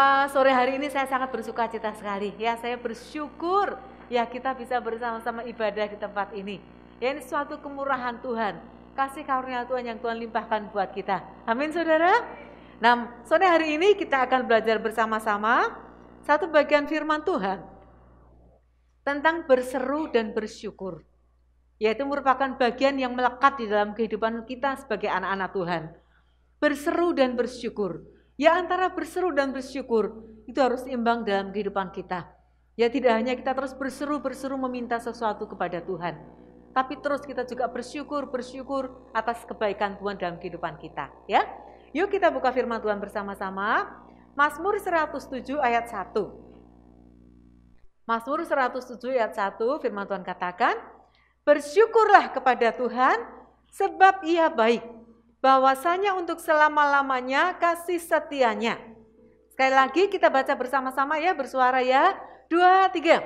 Wah, eh, sore hari ini saya sangat bersuka cita sekali. Ya, saya bersyukur ya kita bisa bersama-sama ibadah di tempat ini. Ya, ini suatu kemurahan Tuhan. Kasih karunia Tuhan yang Tuhan limpahkan buat kita. Amin, saudara. Nah, sore hari ini kita akan belajar bersama-sama satu bagian firman Tuhan tentang berseru dan bersyukur. Yaitu merupakan bagian yang melekat di dalam kehidupan kita sebagai anak-anak Tuhan. Berseru dan bersyukur. Ya antara berseru dan bersyukur itu harus imbang dalam kehidupan kita. Ya tidak hanya kita terus berseru-berseru meminta sesuatu kepada Tuhan, tapi terus kita juga bersyukur, bersyukur atas kebaikan Tuhan dalam kehidupan kita, ya. Yuk kita buka firman Tuhan bersama-sama. Mazmur 107 ayat 1. Mazmur 107 ayat 1 firman Tuhan katakan, "Bersyukurlah kepada Tuhan sebab Ia baik, bahwasanya untuk selama-lamanya kasih setianya. Sekali lagi kita baca bersama-sama ya, bersuara ya. Dua, tiga.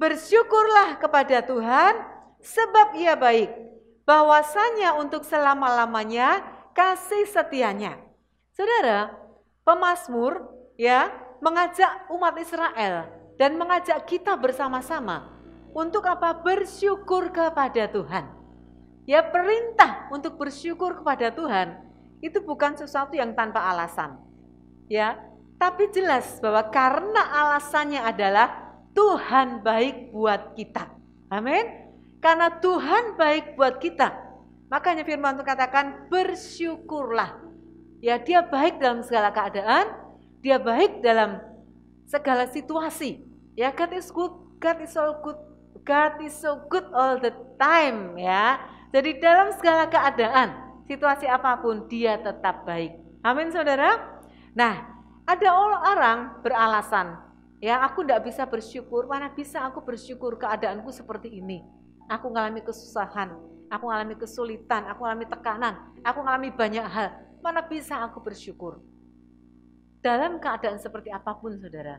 Bersyukurlah kepada Tuhan sebab ia baik, bahwasanya untuk selama-lamanya kasih setianya. Saudara, pemasmur ya mengajak umat Israel dan mengajak kita bersama-sama untuk apa? Bersyukur kepada Tuhan. Ya perintah untuk bersyukur kepada Tuhan itu bukan sesuatu yang tanpa alasan. Ya, tapi jelas bahwa karena alasannya adalah Tuhan baik buat kita. Amin. Karena Tuhan baik buat kita. Makanya firman Tuhan katakan bersyukurlah. Ya, dia baik dalam segala keadaan, dia baik dalam segala situasi. Ya, God is good, God is so good, God is so good all the time ya. Jadi dalam segala keadaan, situasi apapun dia tetap baik. Amin saudara. Nah, ada orang beralasan, ya aku tidak bisa bersyukur, mana bisa aku bersyukur keadaanku seperti ini. Aku mengalami kesusahan, aku mengalami kesulitan, aku mengalami tekanan, aku mengalami banyak hal. Mana bisa aku bersyukur? Dalam keadaan seperti apapun saudara,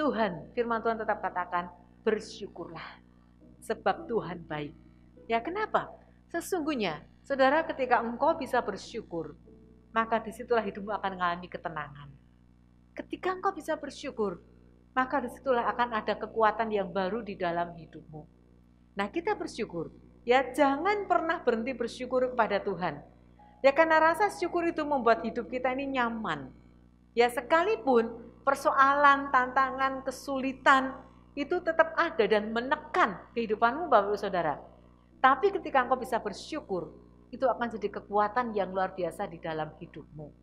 Tuhan, firman Tuhan tetap katakan, bersyukurlah. Sebab Tuhan baik. Ya kenapa? Sesungguhnya, saudara ketika engkau bisa bersyukur, maka disitulah hidupmu akan mengalami ketenangan. Ketika engkau bisa bersyukur, maka disitulah akan ada kekuatan yang baru di dalam hidupmu. Nah kita bersyukur, ya jangan pernah berhenti bersyukur kepada Tuhan. Ya karena rasa syukur itu membuat hidup kita ini nyaman. Ya sekalipun persoalan, tantangan, kesulitan itu tetap ada dan menekan kehidupanmu Bapak ibu Saudara tapi ketika engkau bisa bersyukur, itu akan jadi kekuatan yang luar biasa di dalam hidupmu.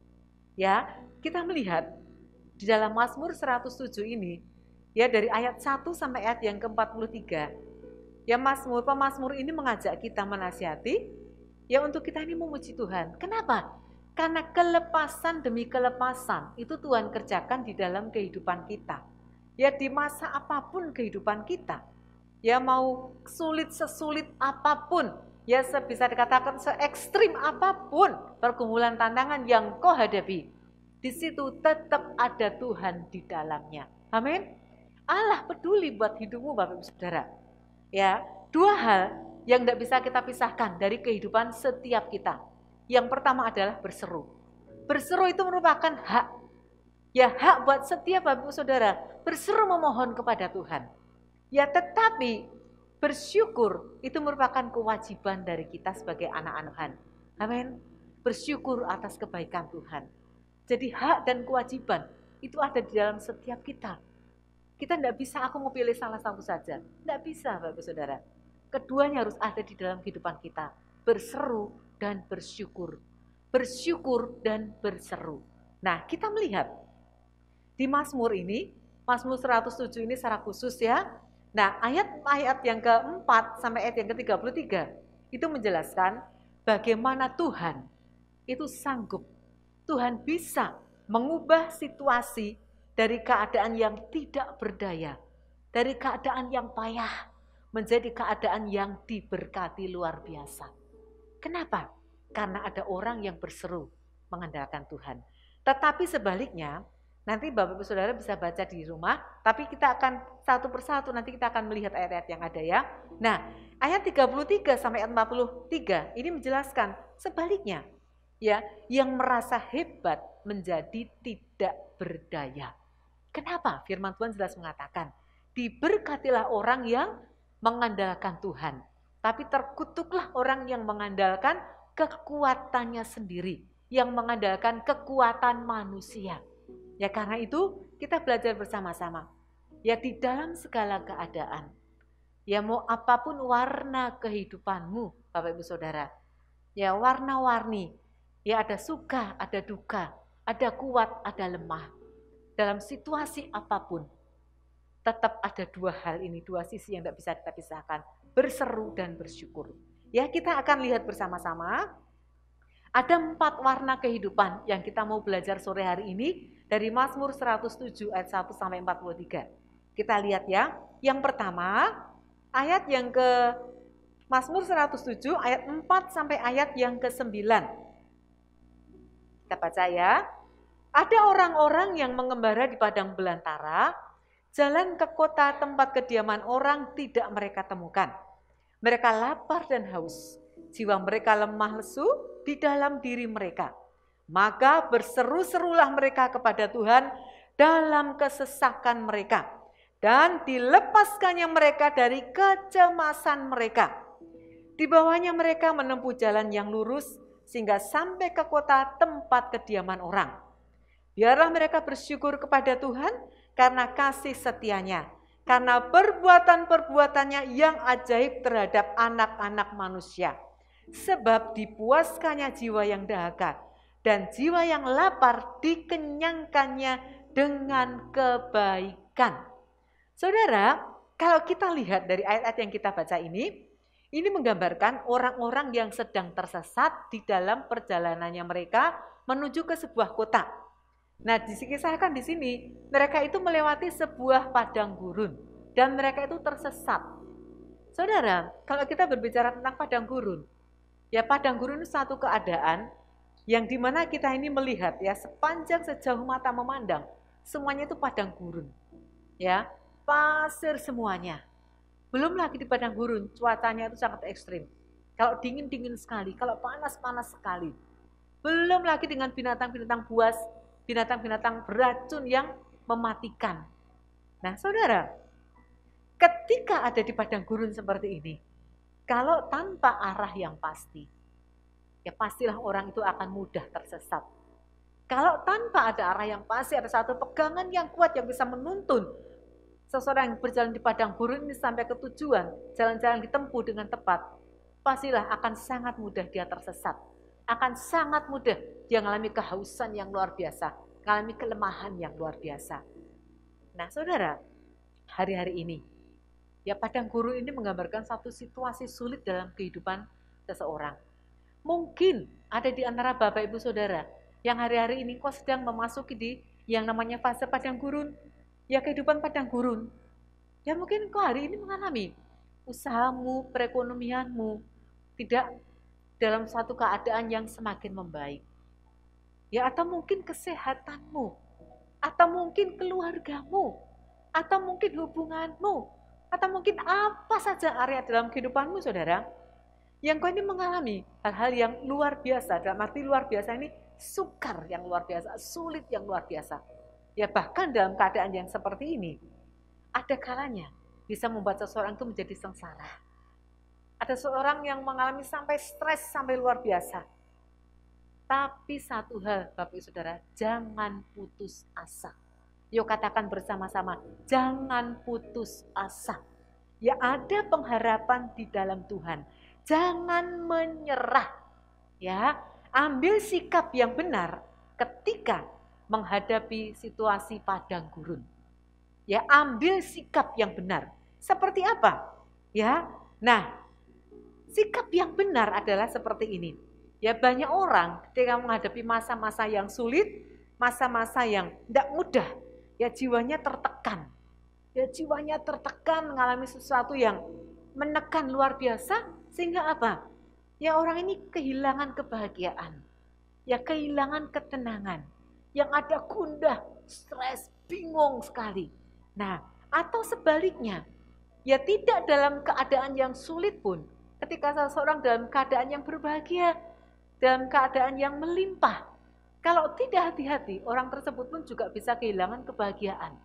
Ya, kita melihat di dalam Mazmur 107 ini, ya dari ayat 1 sampai ayat yang ke-43, ya Mazmur, pemazmur ini mengajak kita menasihati, ya untuk kita ini memuji Tuhan. Kenapa? Karena kelepasan demi kelepasan itu Tuhan kerjakan di dalam kehidupan kita. Ya di masa apapun kehidupan kita ya mau sulit sesulit apapun, ya sebisa dikatakan se ekstrim apapun pergumulan tantangan yang kau hadapi, di situ tetap ada Tuhan di dalamnya. Amin. Allah peduli buat hidupmu Bapak Ibu Saudara. Ya, dua hal yang tidak bisa kita pisahkan dari kehidupan setiap kita. Yang pertama adalah berseru. Berseru itu merupakan hak. Ya hak buat setiap Bapak Ibu Saudara berseru memohon kepada Tuhan Ya tetapi bersyukur itu merupakan kewajiban dari kita sebagai anak-anak Tuhan. Amin. Bersyukur atas kebaikan Tuhan. Jadi hak dan kewajiban itu ada di dalam setiap kita. Kita tidak bisa, aku mau pilih salah satu saja. Tidak bisa, Bapak Saudara. Keduanya harus ada di dalam kehidupan kita. Berseru dan bersyukur. Bersyukur dan berseru. Nah, kita melihat di Mazmur ini, Mazmur 107 ini secara khusus ya, Nah, ayat-ayat yang keempat sampai ayat yang ke-33 itu menjelaskan bagaimana Tuhan itu sanggup. Tuhan bisa mengubah situasi dari keadaan yang tidak berdaya, dari keadaan yang payah menjadi keadaan yang diberkati luar biasa. Kenapa? Karena ada orang yang berseru mengandalkan Tuhan. Tetapi sebaliknya, Nanti Bapak Ibu Saudara bisa baca di rumah, tapi kita akan satu persatu nanti kita akan melihat ayat-ayat yang ada ya. Nah, ayat 33 sampai ayat 43 ini menjelaskan sebaliknya ya, yang merasa hebat menjadi tidak berdaya. Kenapa? Firman Tuhan jelas mengatakan, diberkatilah orang yang mengandalkan Tuhan, tapi terkutuklah orang yang mengandalkan kekuatannya sendiri, yang mengandalkan kekuatan manusia. Ya karena itu kita belajar bersama-sama. Ya di dalam segala keadaan. Ya mau apapun warna kehidupanmu Bapak Ibu Saudara. Ya warna-warni. Ya ada suka, ada duka, ada kuat, ada lemah. Dalam situasi apapun tetap ada dua hal ini, dua sisi yang tidak bisa kita pisahkan. Berseru dan bersyukur. Ya kita akan lihat bersama-sama ada empat warna kehidupan yang kita mau belajar sore hari ini dari Mazmur 107 ayat 1 sampai 43. Kita lihat ya. Yang pertama, ayat yang ke Mazmur 107 ayat 4 sampai ayat yang ke-9. Kita baca ya. Ada orang-orang yang mengembara di padang belantara, jalan ke kota tempat kediaman orang tidak mereka temukan. Mereka lapar dan haus, jiwa mereka lemah lesu di dalam diri mereka maka berseru-serulah mereka kepada Tuhan dalam kesesakan mereka dan dilepaskannya mereka dari kecemasan mereka. Di bawahnya mereka menempuh jalan yang lurus sehingga sampai ke kota tempat kediaman orang. Biarlah mereka bersyukur kepada Tuhan karena kasih setianya, karena perbuatan-perbuatannya yang ajaib terhadap anak-anak manusia. Sebab dipuaskannya jiwa yang dahaga, dan jiwa yang lapar dikenyangkannya dengan kebaikan. Saudara, kalau kita lihat dari ayat-ayat yang kita baca ini, ini menggambarkan orang-orang yang sedang tersesat di dalam perjalanannya mereka menuju ke sebuah kota. Nah, disikisahkan di sini, mereka itu melewati sebuah padang gurun dan mereka itu tersesat. Saudara, kalau kita berbicara tentang padang gurun, ya padang gurun itu satu keadaan yang dimana kita ini melihat ya sepanjang sejauh mata memandang semuanya itu padang gurun ya pasir semuanya belum lagi di padang gurun cuacanya itu sangat ekstrim kalau dingin dingin sekali kalau panas panas sekali belum lagi dengan binatang-binatang buas binatang-binatang beracun yang mematikan nah saudara ketika ada di padang gurun seperti ini kalau tanpa arah yang pasti ya pastilah orang itu akan mudah tersesat. Kalau tanpa ada arah yang pasti, ada satu pegangan yang kuat yang bisa menuntun seseorang yang berjalan di padang gurun ini sampai ke tujuan, jalan-jalan ditempuh dengan tepat, pastilah akan sangat mudah dia tersesat. Akan sangat mudah dia mengalami kehausan yang luar biasa, mengalami kelemahan yang luar biasa. Nah saudara, hari-hari ini, ya padang gurun ini menggambarkan satu situasi sulit dalam kehidupan seseorang Mungkin ada di antara Bapak Ibu Saudara yang hari-hari ini kok sedang memasuki di yang namanya fase padang gurun, ya kehidupan padang gurun. Ya mungkin kok hari ini mengalami usahamu, perekonomianmu tidak dalam satu keadaan yang semakin membaik. Ya atau mungkin kesehatanmu, atau mungkin keluargamu, atau mungkin hubunganmu, atau mungkin apa saja area dalam kehidupanmu saudara yang kau ini mengalami hal-hal yang luar biasa. Dalam arti luar biasa ini sukar yang luar biasa, sulit yang luar biasa. Ya bahkan dalam keadaan yang seperti ini, ada kalanya bisa membuat seseorang itu menjadi sengsara. Ada seorang yang mengalami sampai stres, sampai luar biasa. Tapi satu hal, Bapak Ibu Saudara, jangan putus asa. Yuk katakan bersama-sama, jangan putus asa. Ya ada pengharapan di dalam Tuhan Jangan menyerah. Ya, ambil sikap yang benar ketika menghadapi situasi padang gurun. Ya, ambil sikap yang benar. Seperti apa? Ya. Nah, sikap yang benar adalah seperti ini. Ya, banyak orang ketika menghadapi masa-masa yang sulit, masa-masa yang tidak mudah, ya jiwanya tertekan. Ya, jiwanya tertekan mengalami sesuatu yang menekan luar biasa sehingga apa? Ya orang ini kehilangan kebahagiaan, ya kehilangan ketenangan, yang ada gundah, stres, bingung sekali. Nah, atau sebaliknya, ya tidak dalam keadaan yang sulit pun, ketika seseorang dalam keadaan yang berbahagia, dalam keadaan yang melimpah, kalau tidak hati-hati, orang tersebut pun juga bisa kehilangan kebahagiaan.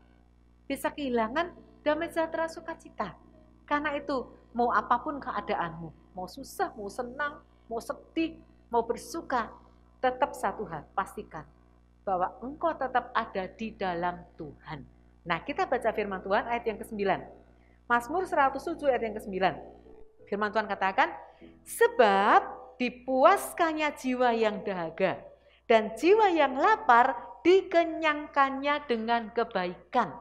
Bisa kehilangan damai sejahtera sukacita. Karena itu, mau apapun keadaanmu, mau susah, mau senang, mau sedih, mau bersuka, tetap satu hal, pastikan bahwa engkau tetap ada di dalam Tuhan. Nah, kita baca firman Tuhan ayat yang ke-9. Mazmur 107 ayat yang ke-9. Firman Tuhan katakan, Sebab dipuaskannya jiwa yang dahaga, dan jiwa yang lapar dikenyangkannya dengan kebaikan.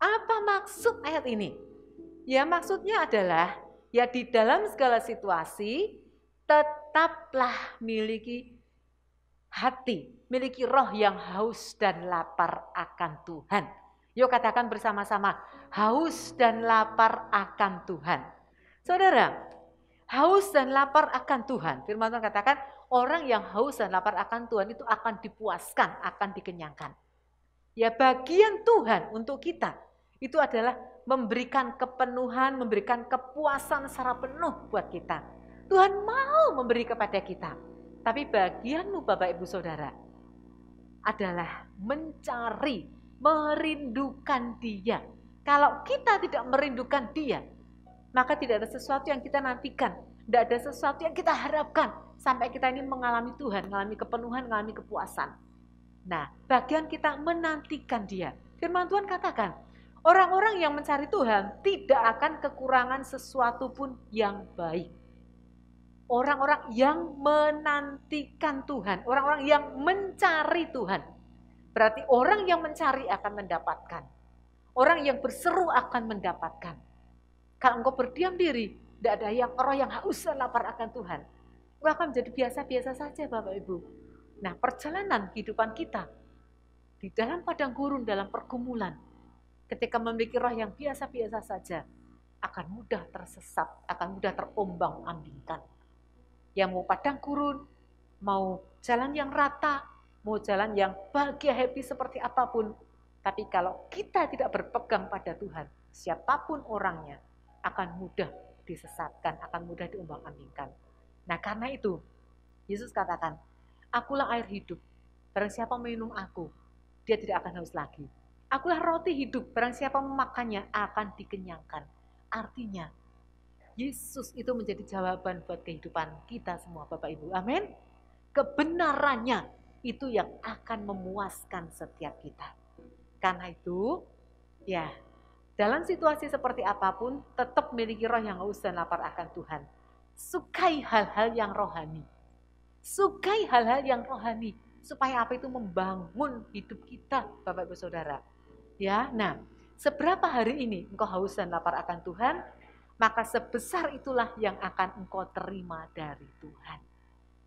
Apa maksud ayat ini? Ya maksudnya adalah ya di dalam segala situasi tetaplah miliki hati, miliki roh yang haus dan lapar akan Tuhan. Yuk katakan bersama-sama, haus dan lapar akan Tuhan. Saudara, haus dan lapar akan Tuhan. Firman Tuhan katakan, orang yang haus dan lapar akan Tuhan itu akan dipuaskan, akan dikenyangkan. Ya bagian Tuhan untuk kita itu adalah memberikan kepenuhan, memberikan kepuasan secara penuh buat kita. Tuhan mau memberi kepada kita. Tapi bagianmu Bapak Ibu Saudara adalah mencari, merindukan dia. Kalau kita tidak merindukan dia, maka tidak ada sesuatu yang kita nantikan. Tidak ada sesuatu yang kita harapkan. Sampai kita ini mengalami Tuhan, mengalami kepenuhan, mengalami kepuasan. Nah, bagian kita menantikan dia. Firman Tuhan katakan, Orang-orang yang mencari Tuhan tidak akan kekurangan sesuatu pun yang baik. Orang-orang yang menantikan Tuhan, orang-orang yang mencari Tuhan. Berarti orang yang mencari akan mendapatkan. Orang yang berseru akan mendapatkan. Kalau engkau berdiam diri, tidak ada yang orang yang haus dan lapar akan Tuhan. Engkau akan menjadi biasa-biasa saja Bapak Ibu. Nah perjalanan kehidupan kita di dalam padang gurun, dalam pergumulan, ketika memiliki roh yang biasa-biasa saja, akan mudah tersesat, akan mudah terombang ambingkan. Yang mau padang gurun, mau jalan yang rata, mau jalan yang bahagia happy seperti apapun, tapi kalau kita tidak berpegang pada Tuhan, siapapun orangnya akan mudah disesatkan, akan mudah diombang-ambingkan. Nah karena itu, Yesus katakan, akulah air hidup, barang siapa minum aku, dia tidak akan haus lagi Akulah roti hidup, barang siapa memakannya akan dikenyangkan. Artinya, Yesus itu menjadi jawaban buat kehidupan kita semua Bapak Ibu. Amin. Kebenarannya itu yang akan memuaskan setiap kita. Karena itu, ya, dalam situasi seperti apapun, tetap memiliki roh yang haus dan lapar akan Tuhan. Sukai hal-hal yang rohani. Sukai hal-hal yang rohani. Supaya apa itu membangun hidup kita, Bapak Ibu Saudara. Ya, nah, seberapa hari ini engkau haus dan lapar akan Tuhan, maka sebesar itulah yang akan engkau terima dari Tuhan.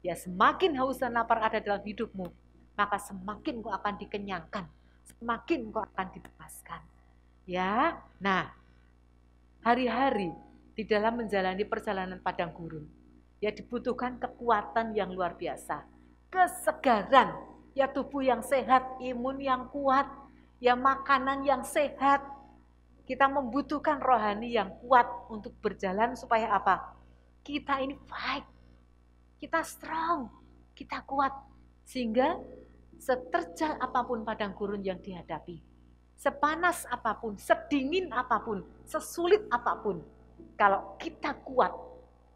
Ya, semakin haus dan lapar ada dalam hidupmu, maka semakin engkau akan dikenyangkan, semakin engkau akan dibebaskan. Ya, nah, hari-hari di dalam menjalani perjalanan padang gurun, ya dibutuhkan kekuatan yang luar biasa, kesegaran, ya tubuh yang sehat, imun yang kuat, ya makanan yang sehat. Kita membutuhkan rohani yang kuat untuk berjalan supaya apa? Kita ini fight, kita strong, kita kuat. Sehingga seterjal apapun padang gurun yang dihadapi, sepanas apapun, sedingin apapun, sesulit apapun, kalau kita kuat,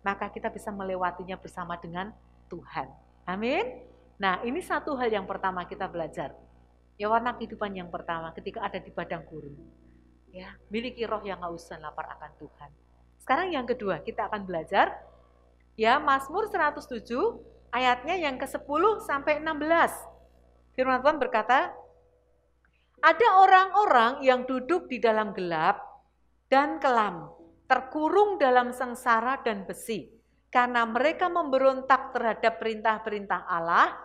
maka kita bisa melewatinya bersama dengan Tuhan. Amin. Nah, ini satu hal yang pertama kita belajar Ya warna kehidupan yang pertama ketika ada di padang gurun. Ya, miliki roh yang haus dan lapar akan Tuhan. Sekarang yang kedua, kita akan belajar ya Mazmur 107 ayatnya yang ke-10 sampai 16. Firman Tuhan berkata, ada orang-orang yang duduk di dalam gelap dan kelam, terkurung dalam sengsara dan besi, karena mereka memberontak terhadap perintah-perintah Allah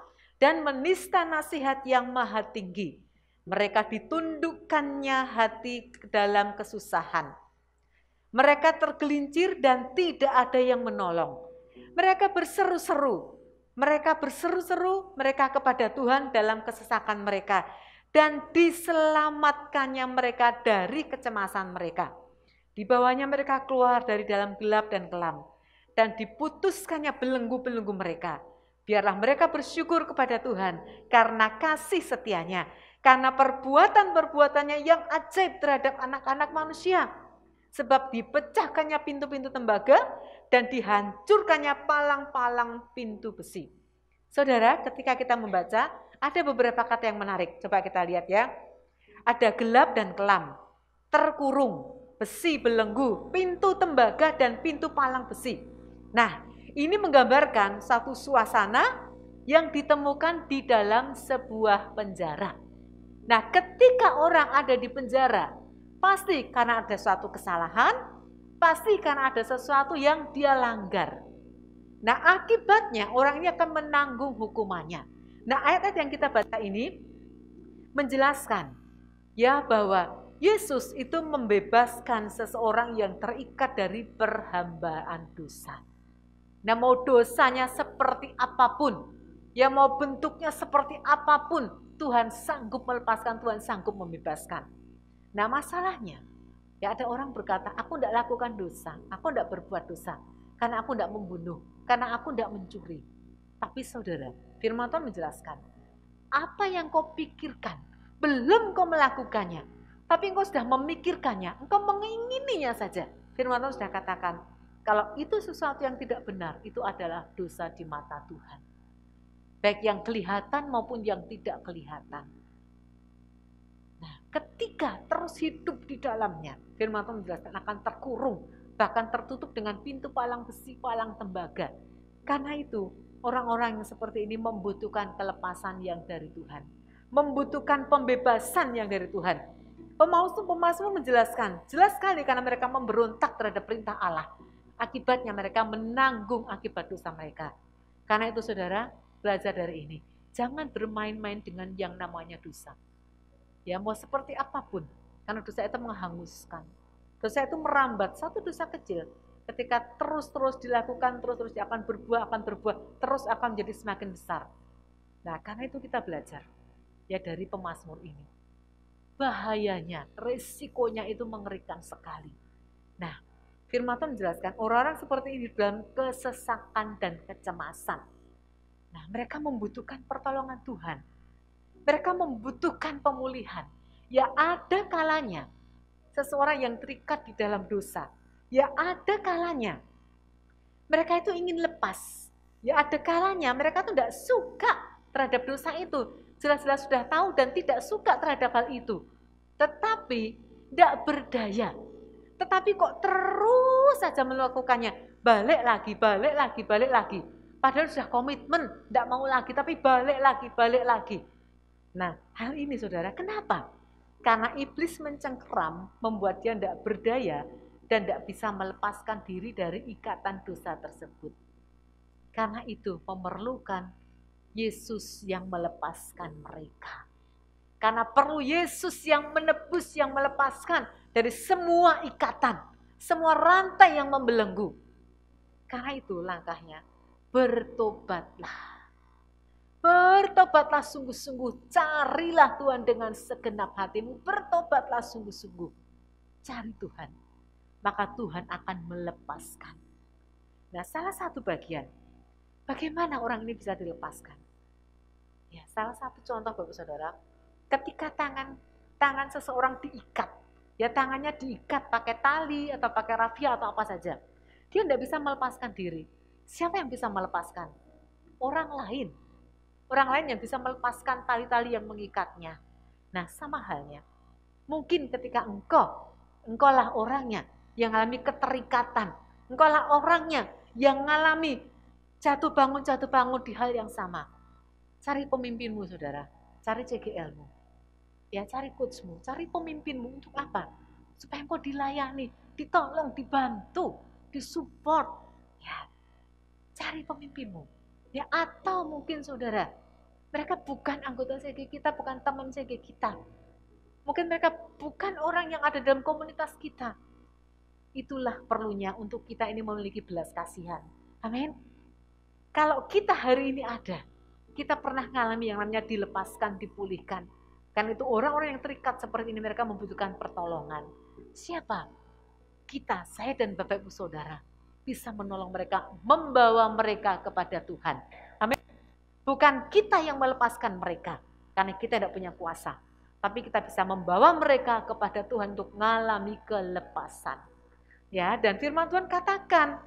dan menista nasihat yang maha tinggi. Mereka ditundukkannya hati dalam kesusahan. Mereka tergelincir dan tidak ada yang menolong. Mereka berseru-seru. Mereka berseru-seru mereka kepada Tuhan dalam kesesakan mereka. Dan diselamatkannya mereka dari kecemasan mereka. Dibawanya mereka keluar dari dalam gelap dan kelam. Dan diputuskannya belenggu-belenggu mereka Biarlah mereka bersyukur kepada Tuhan karena kasih setianya, karena perbuatan-perbuatannya yang ajaib terhadap anak-anak manusia. Sebab dipecahkannya pintu-pintu tembaga dan dihancurkannya palang-palang pintu besi. Saudara, ketika kita membaca, ada beberapa kata yang menarik. Coba kita lihat ya. Ada gelap dan kelam, terkurung, besi belenggu, pintu tembaga dan pintu palang besi. Nah, ini menggambarkan satu suasana yang ditemukan di dalam sebuah penjara. Nah, ketika orang ada di penjara, pasti karena ada suatu kesalahan, pasti karena ada sesuatu yang dia langgar. Nah, akibatnya orang ini akan menanggung hukumannya. Nah, ayat-ayat yang kita baca ini menjelaskan ya bahwa Yesus itu membebaskan seseorang yang terikat dari perhambaan dosa. Nah mau dosanya seperti apapun, ya mau bentuknya seperti apapun, Tuhan sanggup melepaskan, Tuhan sanggup membebaskan. Nah masalahnya, ya ada orang berkata, aku tidak lakukan dosa, aku tidak berbuat dosa, karena aku tidak membunuh, karena aku tidak mencuri. Tapi saudara, firman Tuhan menjelaskan, apa yang kau pikirkan, belum kau melakukannya, tapi engkau sudah memikirkannya, engkau mengingininya saja. Firman Tuhan sudah katakan, kalau itu sesuatu yang tidak benar, itu adalah dosa di mata Tuhan. Baik yang kelihatan maupun yang tidak kelihatan. Nah, ketika terus hidup di dalamnya, firman Tuhan menjelaskan akan terkurung, bahkan tertutup dengan pintu palang besi, palang tembaga. Karena itu, orang-orang yang seperti ini membutuhkan kelepasan yang dari Tuhan. Membutuhkan pembebasan yang dari Tuhan. Pemasmur pemasmur menjelaskan, jelas sekali karena mereka memberontak terhadap perintah Allah Akibatnya mereka menanggung akibat dosa mereka. Karena itu saudara, belajar dari ini. Jangan bermain-main dengan yang namanya dosa. Ya mau seperti apapun. Karena dosa itu menghanguskan. Dosa itu merambat. Satu dosa kecil. Ketika terus-terus dilakukan, terus-terus akan berbuah, akan berbuah, terus akan menjadi semakin besar. Nah karena itu kita belajar ya dari pemasmur ini bahayanya, resikonya itu mengerikan sekali. Nah, Firman Tuhan menjelaskan orang-orang seperti ini dalam kesesakan dan kecemasan. Nah, mereka membutuhkan pertolongan Tuhan. Mereka membutuhkan pemulihan. Ya ada kalanya seseorang yang terikat di dalam dosa. Ya ada kalanya mereka itu ingin lepas. Ya ada kalanya mereka itu tidak suka terhadap dosa itu. Jelas-jelas sudah tahu dan tidak suka terhadap hal itu. Tetapi tidak berdaya tetapi kok terus saja melakukannya. Balik lagi, balik lagi, balik lagi. Padahal sudah komitmen, tidak mau lagi, tapi balik lagi, balik lagi. Nah, hal ini saudara, kenapa? Karena iblis mencengkram, membuat dia tidak berdaya, dan tidak bisa melepaskan diri dari ikatan dosa tersebut. Karena itu memerlukan Yesus yang melepaskan mereka. Karena perlu Yesus yang menebus, yang melepaskan dari semua ikatan, semua rantai yang membelenggu. Karena itu langkahnya, bertobatlah. Bertobatlah sungguh-sungguh, carilah Tuhan dengan segenap hatimu, bertobatlah sungguh-sungguh. Cari Tuhan, maka Tuhan akan melepaskan. Nah salah satu bagian, bagaimana orang ini bisa dilepaskan? Ya, salah satu contoh Bapak Saudara, ketika tangan tangan seseorang diikat ya tangannya diikat pakai tali atau pakai rafia atau apa saja. Dia tidak bisa melepaskan diri. Siapa yang bisa melepaskan? Orang lain. Orang lain yang bisa melepaskan tali-tali yang mengikatnya. Nah sama halnya. Mungkin ketika engkau, engkaulah orangnya yang alami keterikatan. Engkaulah orangnya yang mengalami jatuh bangun-jatuh bangun di hal yang sama. Cari pemimpinmu saudara, cari cgl ya cari coachmu, cari pemimpinmu untuk apa? Supaya engkau dilayani, ditolong, dibantu, disupport, ya cari pemimpinmu. Ya atau mungkin saudara, mereka bukan anggota CG kita, bukan teman CG kita. Mungkin mereka bukan orang yang ada dalam komunitas kita. Itulah perlunya untuk kita ini memiliki belas kasihan. Amin. Kalau kita hari ini ada, kita pernah mengalami yang namanya dilepaskan, dipulihkan, karena itu orang-orang yang terikat seperti ini mereka membutuhkan pertolongan. Siapa? Kita, saya dan Bapak Ibu Saudara bisa menolong mereka, membawa mereka kepada Tuhan. Amin. Bukan kita yang melepaskan mereka, karena kita tidak punya kuasa. Tapi kita bisa membawa mereka kepada Tuhan untuk mengalami kelepasan. Ya, dan firman Tuhan katakan,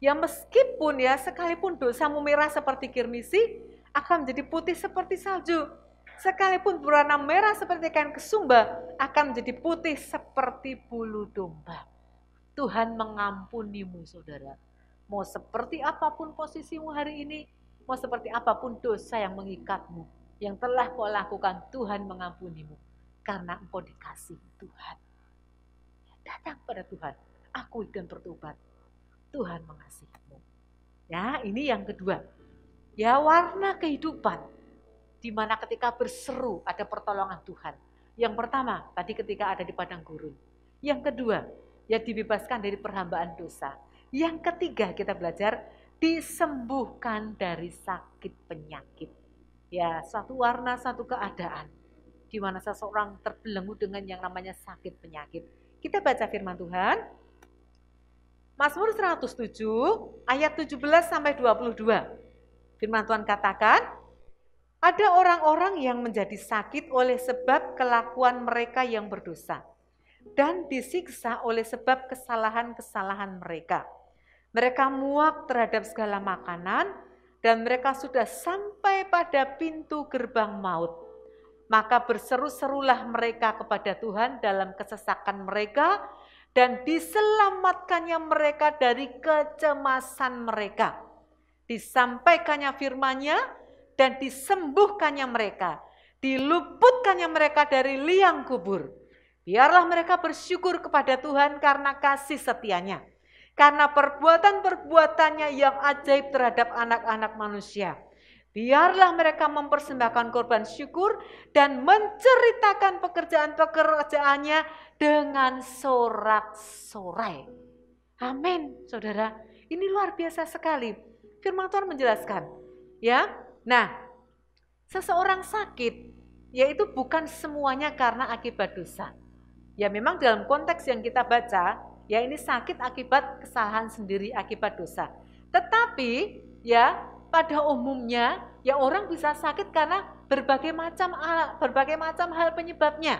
ya meskipun ya sekalipun dosamu merah seperti kirmisi, akan menjadi putih seperti salju Sekalipun berwarna merah seperti kain kesumba, akan menjadi putih seperti bulu domba. Tuhan mengampunimu saudara. Mau seperti apapun posisimu hari ini, mau seperti apapun dosa yang mengikatmu, yang telah kau lakukan, Tuhan mengampunimu. Karena engkau dikasih Tuhan. Datang pada Tuhan, aku dan bertobat. Tuhan mengasihimu. Ya, ini yang kedua. Ya, warna kehidupan di mana ketika berseru ada pertolongan Tuhan. Yang pertama, tadi ketika ada di padang gurun. Yang kedua, ya dibebaskan dari perhambaan dosa. Yang ketiga kita belajar disembuhkan dari sakit penyakit. Ya, satu warna, satu keadaan di mana seseorang terbelenggu dengan yang namanya sakit penyakit. Kita baca firman Tuhan. Mazmur 107 ayat 17 sampai 22. Firman Tuhan katakan, ada orang-orang yang menjadi sakit oleh sebab kelakuan mereka yang berdosa dan disiksa oleh sebab kesalahan-kesalahan mereka. Mereka muak terhadap segala makanan dan mereka sudah sampai pada pintu gerbang maut. Maka berseru-serulah mereka kepada Tuhan dalam kesesakan mereka dan diselamatkannya mereka dari kecemasan mereka. Disampaikannya firman-Nya dan disembuhkannya mereka, diluputkannya mereka dari liang kubur. Biarlah mereka bersyukur kepada Tuhan karena kasih setianya, karena perbuatan-perbuatannya yang ajaib terhadap anak-anak manusia. Biarlah mereka mempersembahkan korban syukur dan menceritakan pekerjaan-pekerjaannya dengan sorak-sorai. Amin, saudara. Ini luar biasa sekali. Firman Tuhan menjelaskan, ya, Nah, seseorang sakit yaitu bukan semuanya karena akibat dosa. Ya memang dalam konteks yang kita baca, ya ini sakit akibat kesalahan sendiri, akibat dosa. Tetapi ya pada umumnya ya orang bisa sakit karena berbagai macam berbagai macam hal penyebabnya.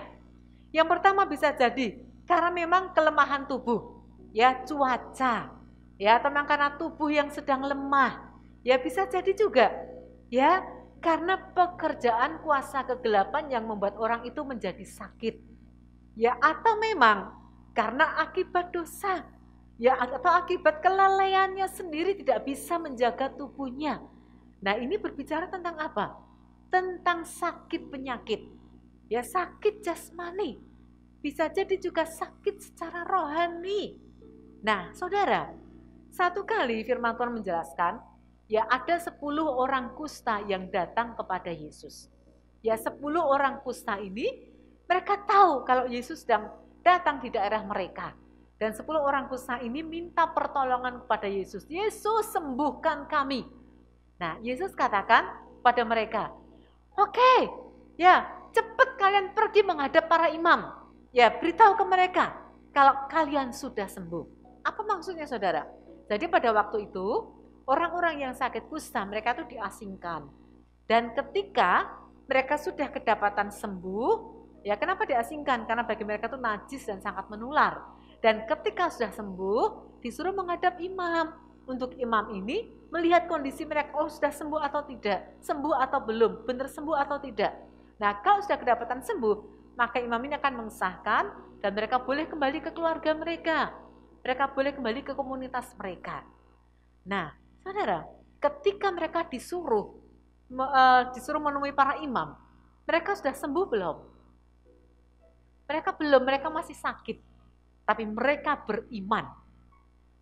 Yang pertama bisa jadi karena memang kelemahan tubuh, ya cuaca, ya atau memang karena tubuh yang sedang lemah. Ya bisa jadi juga Ya, karena pekerjaan kuasa kegelapan yang membuat orang itu menjadi sakit. Ya, atau memang karena akibat dosa. Ya, atau akibat kelalaiannya sendiri tidak bisa menjaga tubuhnya. Nah, ini berbicara tentang apa? Tentang sakit penyakit. Ya, sakit jasmani. Bisa jadi juga sakit secara rohani. Nah, saudara, satu kali firman Tuhan menjelaskan, Ya ada sepuluh orang kusta yang datang kepada Yesus. Ya sepuluh orang kusta ini mereka tahu kalau Yesus sedang datang di daerah mereka. Dan sepuluh orang kusta ini minta pertolongan kepada Yesus. Yesus sembuhkan kami. Nah, Yesus katakan pada mereka, "Oke, okay, ya, cepat kalian pergi menghadap para imam. Ya, beritahu ke mereka kalau kalian sudah sembuh." Apa maksudnya, Saudara? Jadi pada waktu itu orang-orang yang sakit kusta mereka tuh diasingkan. Dan ketika mereka sudah kedapatan sembuh, ya kenapa diasingkan? Karena bagi mereka tuh najis dan sangat menular. Dan ketika sudah sembuh, disuruh menghadap imam. Untuk imam ini melihat kondisi mereka, oh sudah sembuh atau tidak, sembuh atau belum, benar sembuh atau tidak. Nah kalau sudah kedapatan sembuh, maka imam ini akan mengesahkan dan mereka boleh kembali ke keluarga mereka. Mereka boleh kembali ke komunitas mereka. Nah, Saudara, ketika mereka disuruh e, disuruh menemui para imam, mereka sudah sembuh belum? Mereka belum, mereka masih sakit. Tapi mereka beriman.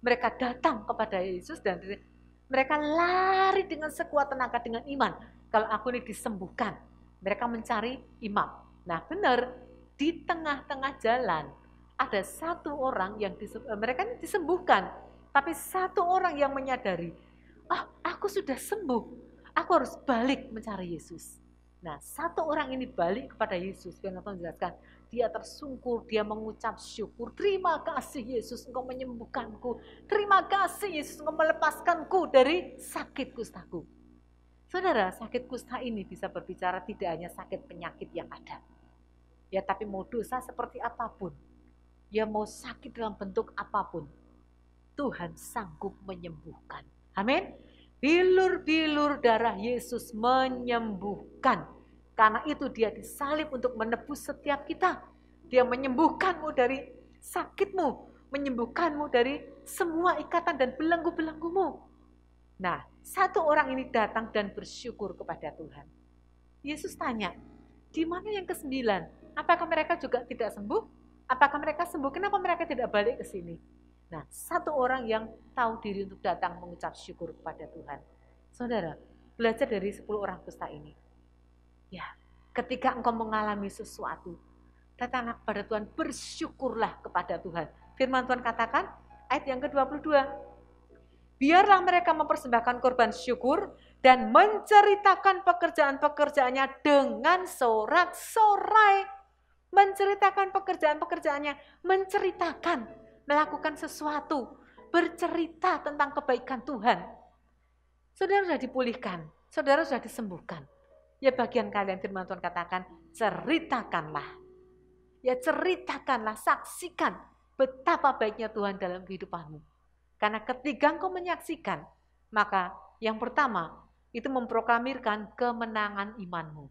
Mereka datang kepada Yesus dan mereka lari dengan sekuat tenaga dengan iman. Kalau aku ini disembuhkan, mereka mencari imam. Nah benar, di tengah-tengah jalan ada satu orang yang e, mereka ini disembuhkan. Tapi satu orang yang menyadari oh aku sudah sembuh, aku harus balik mencari Yesus. Nah, satu orang ini balik kepada Yesus. Firman Tuhan menjelaskan, dia tersungkur, dia mengucap syukur. Terima kasih Yesus, engkau menyembuhkanku. Terima kasih Yesus, engkau melepaskanku dari sakit kustaku. Saudara, sakit kusta ini bisa berbicara tidak hanya sakit penyakit yang ada. Ya, tapi mau dosa seperti apapun. Ya, mau sakit dalam bentuk apapun. Tuhan sanggup menyembuhkan. Amin. Bilur-bilur darah Yesus menyembuhkan. Karena itu dia disalib untuk menebus setiap kita. Dia menyembuhkanmu dari sakitmu. Menyembuhkanmu dari semua ikatan dan belenggu-belenggumu. Nah, satu orang ini datang dan bersyukur kepada Tuhan. Yesus tanya, di mana yang kesembilan? Apakah mereka juga tidak sembuh? Apakah mereka sembuh? Kenapa mereka tidak balik ke sini? Nah, satu orang yang tahu diri untuk datang mengucap syukur kepada Tuhan. Saudara, belajar dari 10 orang kusta ini. Ya, ketika engkau mengalami sesuatu, datanglah kepada Tuhan, bersyukurlah kepada Tuhan. Firman Tuhan katakan, ayat yang ke-22, biarlah mereka mempersembahkan korban syukur dan menceritakan pekerjaan-pekerjaannya dengan sorak-sorai. Menceritakan pekerjaan-pekerjaannya, menceritakan melakukan sesuatu, bercerita tentang kebaikan Tuhan. Saudara sudah dipulihkan, saudara sudah disembuhkan. Ya bagian kalian firman Tuhan katakan, ceritakanlah. Ya ceritakanlah, saksikan betapa baiknya Tuhan dalam kehidupanmu. Karena ketika engkau menyaksikan, maka yang pertama itu memproklamirkan kemenangan imanmu.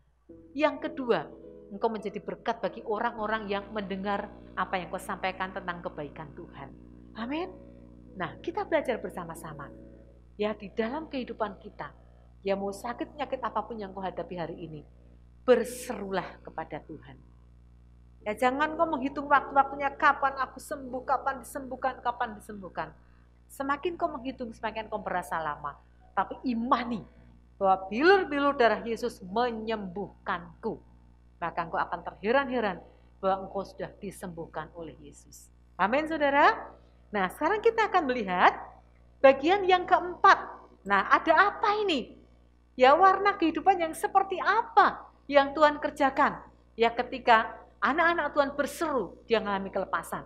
Yang kedua, engkau menjadi berkat bagi orang-orang yang mendengar apa yang kau sampaikan tentang kebaikan Tuhan. Amin. Nah, kita belajar bersama-sama. Ya, di dalam kehidupan kita, ya mau sakit penyakit apapun yang kau hadapi hari ini, berserulah kepada Tuhan. Ya, jangan kau menghitung waktu-waktunya kapan aku sembuh, kapan disembuhkan, kapan disembuhkan. Semakin kau menghitung, semakin kau merasa lama. Tapi imani bahwa bilur-bilur darah Yesus menyembuhkanku maka engkau akan terheran-heran bahwa engkau sudah disembuhkan oleh Yesus. Amin saudara. Nah sekarang kita akan melihat bagian yang keempat. Nah ada apa ini? Ya warna kehidupan yang seperti apa yang Tuhan kerjakan? Ya ketika anak-anak Tuhan berseru, dia mengalami kelepasan.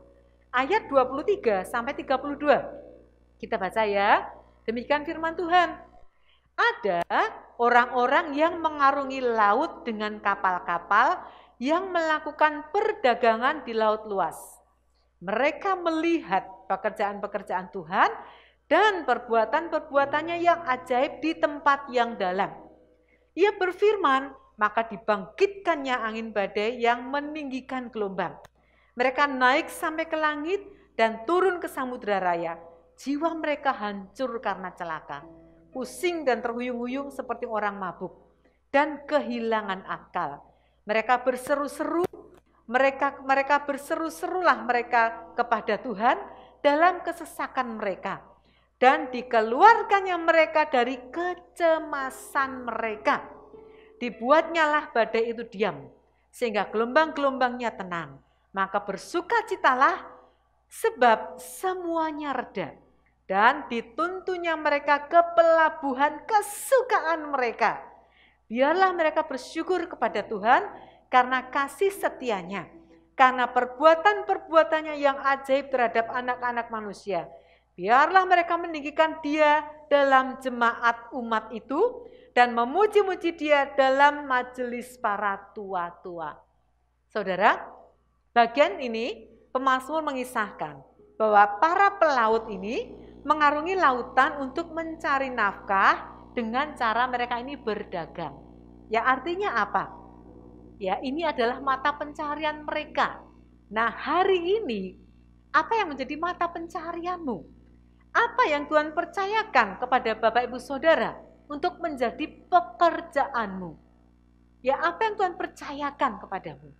Ayat 23 sampai 32. Kita baca ya. Demikian firman Tuhan. Ada orang-orang yang mengarungi laut dengan kapal-kapal yang melakukan perdagangan di laut luas. Mereka melihat pekerjaan-pekerjaan Tuhan dan perbuatan-perbuatannya yang ajaib di tempat yang dalam. Ia berfirman, maka dibangkitkannya angin badai yang meninggikan gelombang. Mereka naik sampai ke langit dan turun ke samudera raya. Jiwa mereka hancur karena celaka pusing dan terhuyung-huyung seperti orang mabuk, dan kehilangan akal. Mereka berseru-seru, mereka mereka berseru-serulah mereka kepada Tuhan dalam kesesakan mereka dan dikeluarkannya mereka dari kecemasan mereka. Dibuatnyalah badai itu diam, sehingga gelombang-gelombangnya tenang. Maka bersukacitalah sebab semuanya reda dan dituntunnya mereka ke pelabuhan kesukaan mereka. Biarlah mereka bersyukur kepada Tuhan karena kasih setianya, karena perbuatan-perbuatannya yang ajaib terhadap anak-anak manusia. Biarlah mereka meninggikan dia dalam jemaat umat itu dan memuji-muji dia dalam majelis para tua-tua. Saudara, bagian ini pemasmur mengisahkan bahwa para pelaut ini mengarungi lautan untuk mencari nafkah dengan cara mereka ini berdagang. Ya artinya apa? Ya ini adalah mata pencarian mereka. Nah hari ini apa yang menjadi mata pencarianmu? Apa yang Tuhan percayakan kepada Bapak Ibu Saudara untuk menjadi pekerjaanmu? Ya apa yang Tuhan percayakan kepadamu?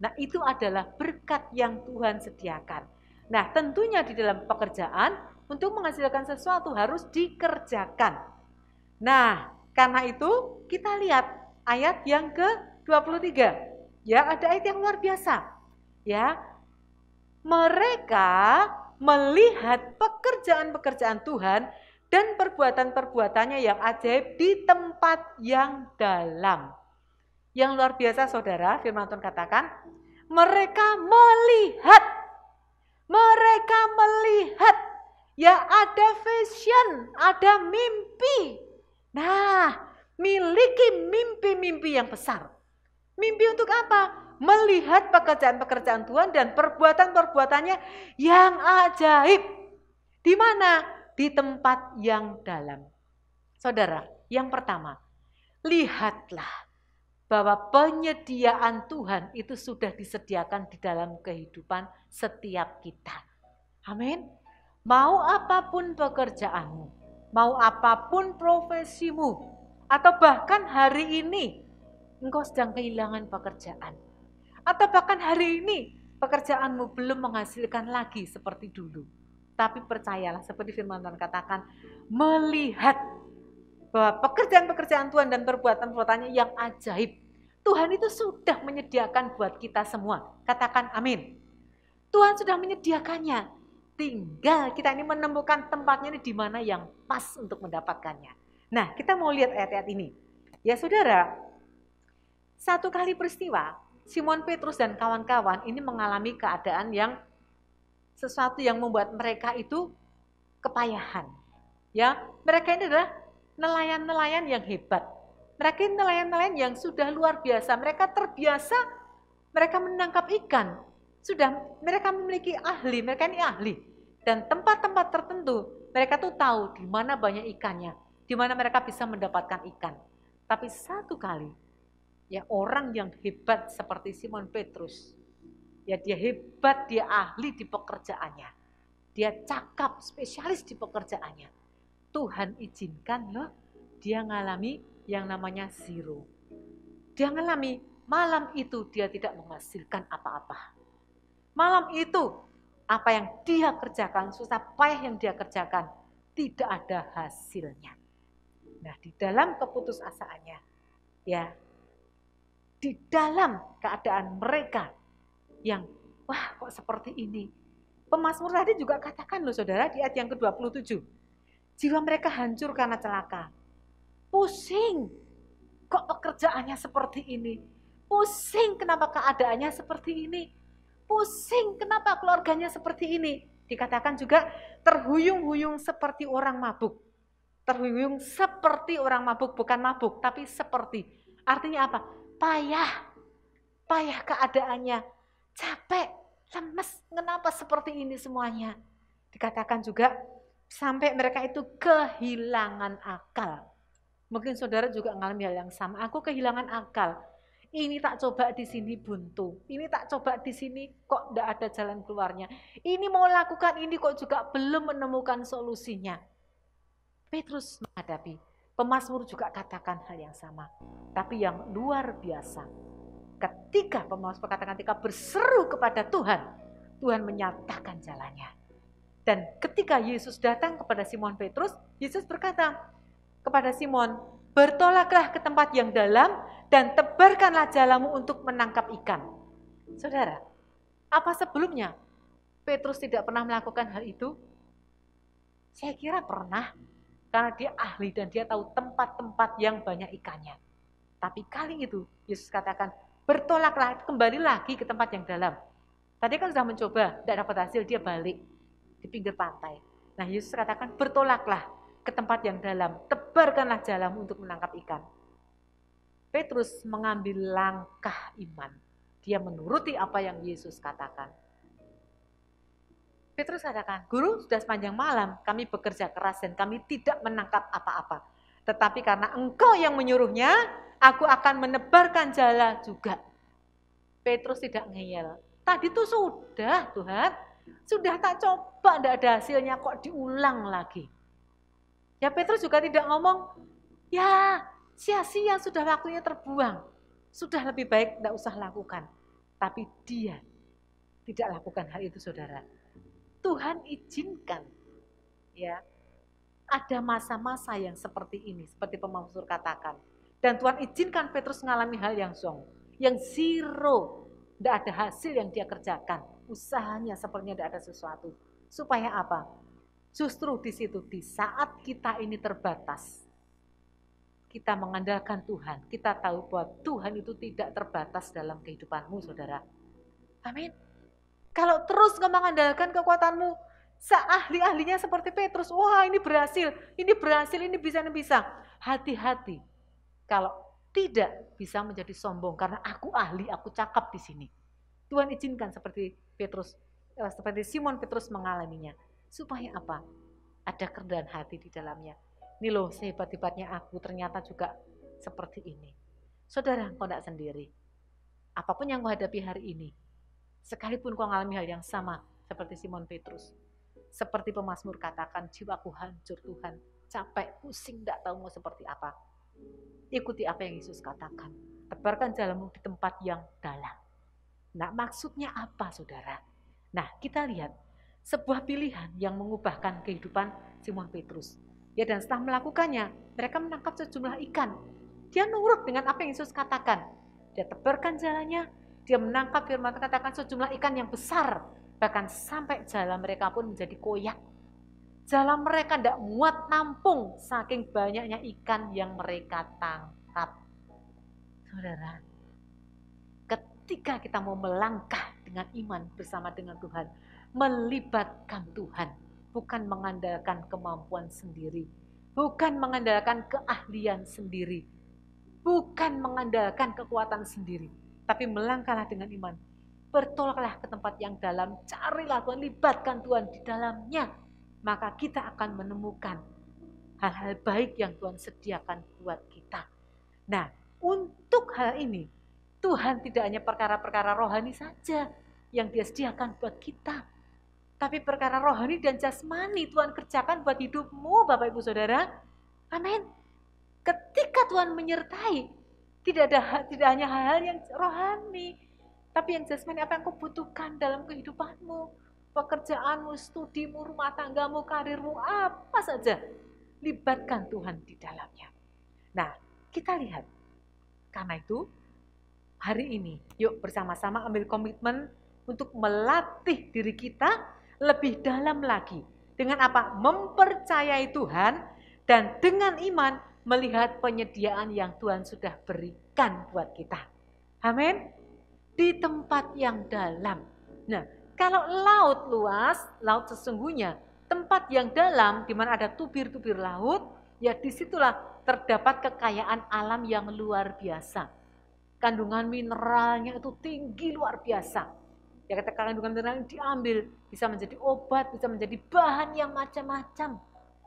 Nah itu adalah berkat yang Tuhan sediakan. Nah tentunya di dalam pekerjaan untuk menghasilkan sesuatu harus dikerjakan. Nah, karena itu kita lihat ayat yang ke-23. Ya, ada ayat yang luar biasa. Ya. Mereka melihat pekerjaan-pekerjaan Tuhan dan perbuatan-perbuatannya yang ajaib di tempat yang dalam. Yang luar biasa saudara, firman Tuhan katakan, mereka melihat, mereka melihat ya ada vision, ada mimpi. Nah, miliki mimpi-mimpi yang besar. Mimpi untuk apa? Melihat pekerjaan-pekerjaan Tuhan dan perbuatan-perbuatannya yang ajaib. Di mana? Di tempat yang dalam. Saudara, yang pertama, lihatlah bahwa penyediaan Tuhan itu sudah disediakan di dalam kehidupan setiap kita. Amin. Mau apapun pekerjaanmu, mau apapun profesimu, atau bahkan hari ini engkau sedang kehilangan pekerjaan. Atau bahkan hari ini pekerjaanmu belum menghasilkan lagi seperti dulu. Tapi percayalah seperti firman Tuhan katakan, melihat bahwa pekerjaan-pekerjaan Tuhan dan perbuatan-perbuatannya yang ajaib. Tuhan itu sudah menyediakan buat kita semua. Katakan amin. Tuhan sudah menyediakannya tinggal kita ini menemukan tempatnya ini di mana yang pas untuk mendapatkannya. Nah, kita mau lihat ayat-ayat ini. Ya saudara, satu kali peristiwa, Simon Petrus dan kawan-kawan ini mengalami keadaan yang sesuatu yang membuat mereka itu kepayahan. Ya, mereka ini adalah nelayan-nelayan yang hebat. Mereka ini nelayan-nelayan yang sudah luar biasa. Mereka terbiasa mereka menangkap ikan. Sudah mereka memiliki ahli, mereka ini ahli. Dan tempat-tempat tertentu mereka tuh tahu di mana banyak ikannya, di mana mereka bisa mendapatkan ikan. Tapi satu kali ya orang yang hebat seperti Simon Petrus, ya dia hebat, dia ahli di pekerjaannya. Dia cakap, spesialis di pekerjaannya. Tuhan izinkan loh dia mengalami yang namanya zero. Dia mengalami malam itu dia tidak menghasilkan apa-apa. Malam itu apa yang dia kerjakan, susah payah yang dia kerjakan, tidak ada hasilnya. Nah, di dalam keputusasaannya, ya, di dalam keadaan mereka yang, wah kok seperti ini. Pemasmur tadi juga katakan loh saudara di ayat yang ke-27, jiwa mereka hancur karena celaka. Pusing, kok pekerjaannya seperti ini? Pusing kenapa keadaannya seperti ini? pusing kenapa keluarganya seperti ini. Dikatakan juga terhuyung-huyung seperti orang mabuk. Terhuyung seperti orang mabuk, bukan mabuk, tapi seperti. Artinya apa? Payah. Payah keadaannya. Capek, lemes, kenapa seperti ini semuanya. Dikatakan juga sampai mereka itu kehilangan akal. Mungkin saudara juga mengalami hal yang sama. Aku kehilangan akal. Ini tak coba di sini buntu. Ini tak coba di sini kok tidak ada jalan keluarnya. Ini mau lakukan ini kok juga belum menemukan solusinya. Petrus menghadapi. Pemasmur juga katakan hal yang sama. Tapi yang luar biasa. Ketika pemasmur katakan ketika berseru kepada Tuhan. Tuhan menyatakan jalannya. Dan ketika Yesus datang kepada Simon Petrus, Yesus berkata kepada Simon, bertolaklah ke tempat yang dalam dan tebarkanlah jalamu untuk menangkap ikan. Saudara, apa sebelumnya Petrus tidak pernah melakukan hal itu? Saya kira pernah, karena dia ahli dan dia tahu tempat-tempat yang banyak ikannya. Tapi kali itu Yesus katakan, bertolaklah, kembali lagi ke tempat yang dalam. Tadi kan sudah mencoba, tidak dapat hasil, dia balik di pinggir pantai. Nah Yesus katakan, bertolaklah ke tempat yang dalam, lebarkanlah jalan untuk menangkap ikan. Petrus mengambil langkah iman. Dia menuruti apa yang Yesus katakan. Petrus katakan, Guru sudah sepanjang malam kami bekerja keras dan kami tidak menangkap apa-apa. Tetapi karena engkau yang menyuruhnya, aku akan menebarkan jala juga. Petrus tidak ngeyel. Tadi tuh sudah Tuhan, sudah tak coba, tidak ada hasilnya kok diulang lagi. Ya Petrus juga tidak ngomong, ya sia-sia sudah waktunya terbuang. Sudah lebih baik tidak usah lakukan. Tapi dia tidak lakukan hal itu saudara. Tuhan izinkan ya ada masa-masa yang seperti ini, seperti pemamsur katakan. Dan Tuhan izinkan Petrus mengalami hal yang zong, yang zero. Tidak ada hasil yang dia kerjakan. Usahanya sepertinya tidak ada sesuatu. Supaya apa? Justru di situ, di saat kita ini terbatas, kita mengandalkan Tuhan. Kita tahu bahwa Tuhan itu tidak terbatas dalam kehidupanmu, saudara. Amin. Kalau terus mengandalkan kekuatanmu, seahli-ahlinya seperti Petrus, wah ini berhasil, ini berhasil, ini bisa, ini bisa. Hati-hati kalau tidak bisa menjadi sombong karena aku ahli, aku cakap di sini. Tuhan izinkan seperti Petrus, eh, seperti Simon Petrus mengalaminya. Supaya apa? Ada kerendahan hati di dalamnya. Ini loh sehebat-hebatnya aku ternyata juga seperti ini. Saudara, engkau tidak sendiri. Apapun yang kau hadapi hari ini, sekalipun kau alami hal yang sama seperti Simon Petrus, seperti pemazmur katakan, jiwaku hancur Tuhan, capek, pusing, tidak tahu mau seperti apa. Ikuti apa yang Yesus katakan. Tebarkan jalanmu di tempat yang dalam. Nah, maksudnya apa, saudara? Nah, kita lihat sebuah pilihan yang mengubahkan kehidupan Simon Petrus. Ya dan setelah melakukannya, mereka menangkap sejumlah ikan. Dia nurut dengan apa yang Yesus katakan. Dia tebarkan jalannya, dia menangkap firman katakan sejumlah ikan yang besar. Bahkan sampai jalan mereka pun menjadi koyak. jalan mereka tidak muat nampung saking banyaknya ikan yang mereka tangkap. Saudara, ketika kita mau melangkah dengan iman bersama dengan Tuhan, melibatkan Tuhan, bukan mengandalkan kemampuan sendiri, bukan mengandalkan keahlian sendiri, bukan mengandalkan kekuatan sendiri, tapi melangkahlah dengan iman. Bertolaklah ke tempat yang dalam, carilah Tuhan, libatkan Tuhan di dalamnya, maka kita akan menemukan hal-hal baik yang Tuhan sediakan buat kita. Nah, untuk hal ini, Tuhan tidak hanya perkara-perkara rohani saja yang dia sediakan buat kita, tapi perkara rohani dan jasmani Tuhan kerjakan buat hidupmu Bapak Ibu Saudara. Amin. Ketika Tuhan menyertai, tidak ada tidak hanya hal-hal yang rohani, tapi yang jasmani apa yang kau butuhkan dalam kehidupanmu, pekerjaanmu, studimu, rumah tanggamu, karirmu, apa saja. Libatkan Tuhan di dalamnya. Nah, kita lihat. Karena itu, hari ini yuk bersama-sama ambil komitmen untuk melatih diri kita lebih dalam lagi. Dengan apa? Mempercayai Tuhan dan dengan iman melihat penyediaan yang Tuhan sudah berikan buat kita. Amin. Di tempat yang dalam. Nah, kalau laut luas, laut sesungguhnya, tempat yang dalam di mana ada tubir-tubir laut, ya disitulah terdapat kekayaan alam yang luar biasa. Kandungan mineralnya itu tinggi luar biasa Ya kata kandungan mineral diambil, bisa menjadi obat, bisa menjadi bahan yang macam-macam.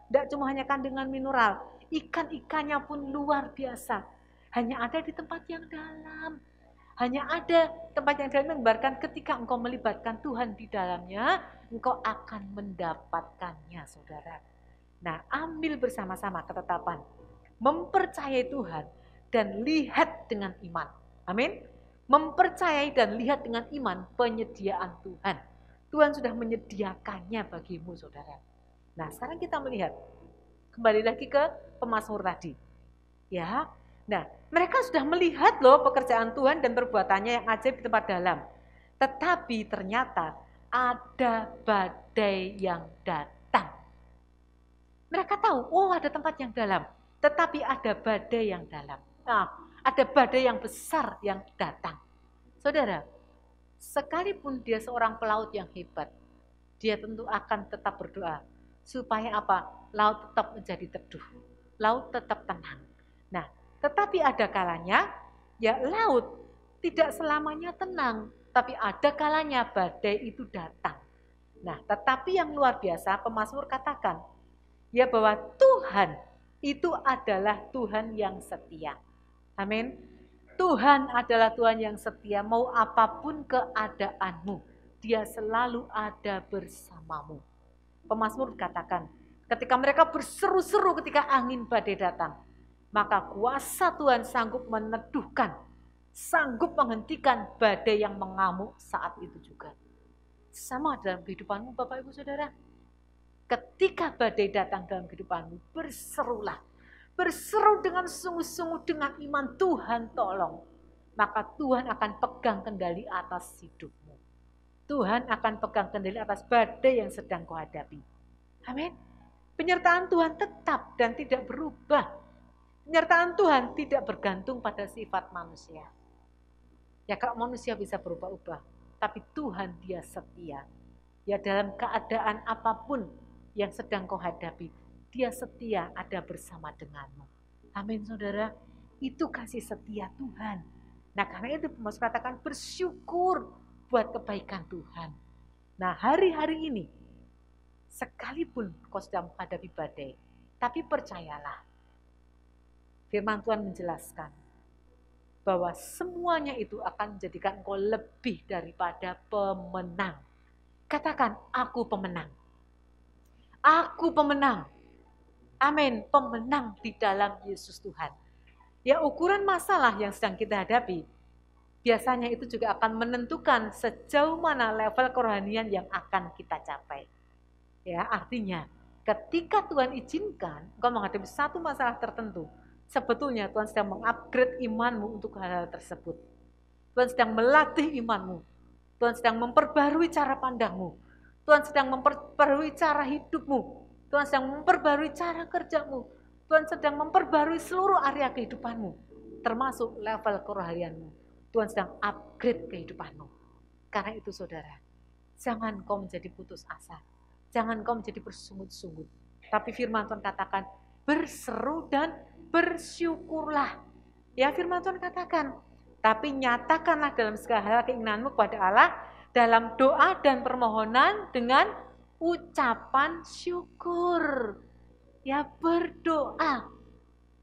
Tidak cuma hanya kandungan mineral, ikan-ikannya pun luar biasa. Hanya ada di tempat yang dalam. Hanya ada tempat yang dalam menggambarkan ketika engkau melibatkan Tuhan di dalamnya, engkau akan mendapatkannya, saudara. Nah, ambil bersama-sama ketetapan. Mempercayai Tuhan dan lihat dengan iman. Amin mempercayai dan lihat dengan iman penyediaan Tuhan. Tuhan sudah menyediakannya bagimu saudara. Nah sekarang kita melihat kembali lagi ke pemasmur tadi. Ya, Nah, mereka sudah melihat loh pekerjaan Tuhan dan perbuatannya yang ajaib di tempat dalam. Tetapi ternyata ada badai yang datang. Mereka tahu, oh ada tempat yang dalam. Tetapi ada badai yang dalam. Nah, ada badai yang besar yang datang. Saudara, sekalipun dia seorang pelaut yang hebat, dia tentu akan tetap berdoa supaya apa? Laut tetap menjadi teduh, laut tetap tenang. Nah, tetapi ada kalanya ya laut tidak selamanya tenang, tapi ada kalanya badai itu datang. Nah, tetapi yang luar biasa pemazmur katakan ya bahwa Tuhan itu adalah Tuhan yang setia. Amin. Tuhan adalah Tuhan yang setia, mau apapun keadaanmu, dia selalu ada bersamamu. Pemasmur katakan, ketika mereka berseru-seru ketika angin badai datang, maka kuasa Tuhan sanggup meneduhkan, sanggup menghentikan badai yang mengamuk saat itu juga. Sama dalam kehidupanmu Bapak Ibu Saudara. Ketika badai datang dalam kehidupanmu, berserulah berseru dengan sungguh-sungguh dengan iman Tuhan tolong, maka Tuhan akan pegang kendali atas hidupmu. Tuhan akan pegang kendali atas badai yang sedang kau hadapi. Amin. Penyertaan Tuhan tetap dan tidak berubah. Penyertaan Tuhan tidak bergantung pada sifat manusia. Ya kalau manusia bisa berubah-ubah, tapi Tuhan dia setia. Ya dalam keadaan apapun yang sedang kau hadapi, dia setia ada bersama denganmu. Amin saudara. Itu kasih setia Tuhan. Nah karena itu Mas katakan bersyukur buat kebaikan Tuhan. Nah hari-hari ini sekalipun kau sedang menghadapi badai, tapi percayalah firman Tuhan menjelaskan bahwa semuanya itu akan menjadikan engkau lebih daripada pemenang. Katakan, aku pemenang. Aku pemenang. Amin. Pemenang di dalam Yesus Tuhan. Ya ukuran masalah yang sedang kita hadapi, biasanya itu juga akan menentukan sejauh mana level kerohanian yang akan kita capai. Ya artinya ketika Tuhan izinkan engkau menghadapi satu masalah tertentu, sebetulnya Tuhan sedang mengupgrade imanmu untuk hal-hal tersebut. Tuhan sedang melatih imanmu. Tuhan sedang memperbarui cara pandangmu. Tuhan sedang memperbarui cara hidupmu Tuhan sedang memperbarui cara kerjamu. Tuhan sedang memperbarui seluruh area kehidupanmu, termasuk level kerohanianmu. Tuhan sedang upgrade kehidupanmu. Karena itu saudara, jangan kau menjadi putus asa. Jangan kau menjadi bersungut-sungut. Tapi firman Tuhan katakan, berseru dan bersyukurlah. Ya firman Tuhan katakan, tapi nyatakanlah dalam segala keinginanmu kepada Allah, dalam doa dan permohonan dengan ucapan syukur. Ya berdoa,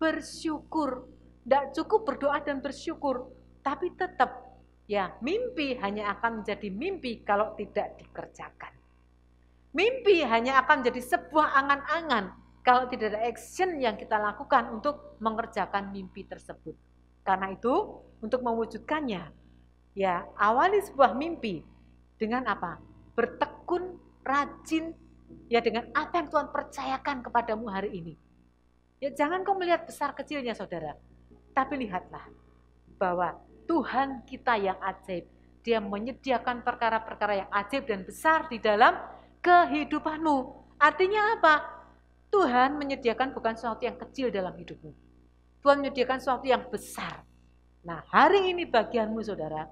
bersyukur. Tidak cukup berdoa dan bersyukur, tapi tetap ya mimpi hanya akan menjadi mimpi kalau tidak dikerjakan. Mimpi hanya akan menjadi sebuah angan-angan kalau tidak ada action yang kita lakukan untuk mengerjakan mimpi tersebut. Karena itu, untuk mewujudkannya, ya awali sebuah mimpi dengan apa? Bertekun rajin ya dengan apa yang Tuhan percayakan kepadamu hari ini. Ya jangan kau melihat besar kecilnya saudara, tapi lihatlah bahwa Tuhan kita yang ajaib, dia menyediakan perkara-perkara yang ajaib dan besar di dalam kehidupanmu. Artinya apa? Tuhan menyediakan bukan sesuatu yang kecil dalam hidupmu. Tuhan menyediakan sesuatu yang besar. Nah hari ini bagianmu saudara,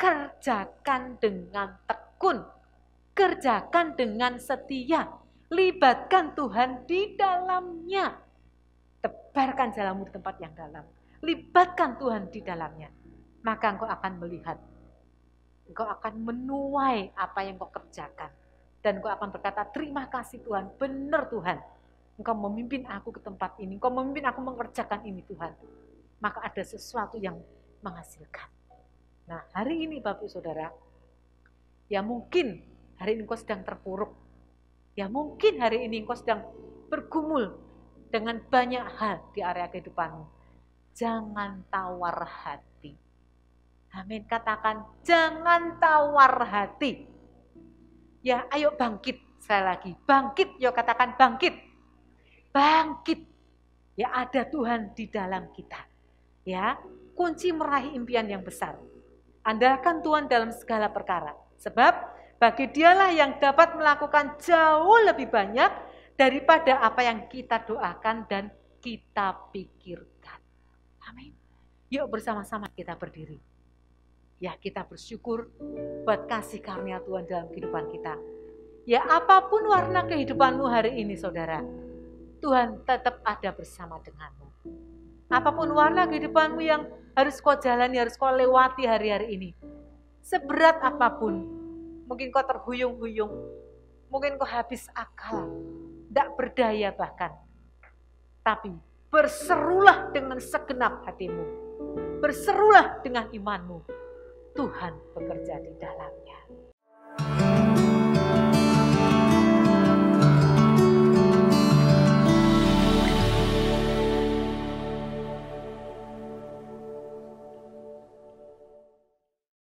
kerjakan dengan tekun kerjakan dengan setia. Libatkan Tuhan di dalamnya. Tebarkan jalanmu di tempat yang dalam. Libatkan Tuhan di dalamnya. Maka engkau akan melihat. Engkau akan menuai apa yang engkau kerjakan. Dan engkau akan berkata, terima kasih Tuhan, benar Tuhan. Engkau memimpin aku ke tempat ini. Engkau memimpin aku mengerjakan ini Tuhan. Maka ada sesuatu yang menghasilkan. Nah hari ini Bapak Saudara, ya mungkin hari ini engkau sedang terpuruk. Ya mungkin hari ini engkau sedang bergumul dengan banyak hal di area kehidupanmu. Jangan tawar hati. Amin. Katakan, jangan tawar hati. Ya, ayo bangkit. Saya lagi, bangkit. Yo katakan bangkit. Bangkit. Ya, ada Tuhan di dalam kita. Ya, kunci meraih impian yang besar. Andalkan Tuhan dalam segala perkara. Sebab bagi dialah yang dapat melakukan jauh lebih banyak daripada apa yang kita doakan dan kita pikirkan. Amin. Yuk bersama-sama kita berdiri. Ya kita bersyukur buat kasih karunia Tuhan dalam kehidupan kita. Ya apapun warna kehidupanmu hari ini saudara, Tuhan tetap ada bersama denganmu. Apapun warna kehidupanmu yang harus kau jalani, harus kau lewati hari-hari ini. Seberat apapun, Mungkin kau terhuyung-huyung. Mungkin kau habis akal. Tidak berdaya bahkan. Tapi berserulah dengan segenap hatimu. Berserulah dengan imanmu. Tuhan bekerja di dalamnya.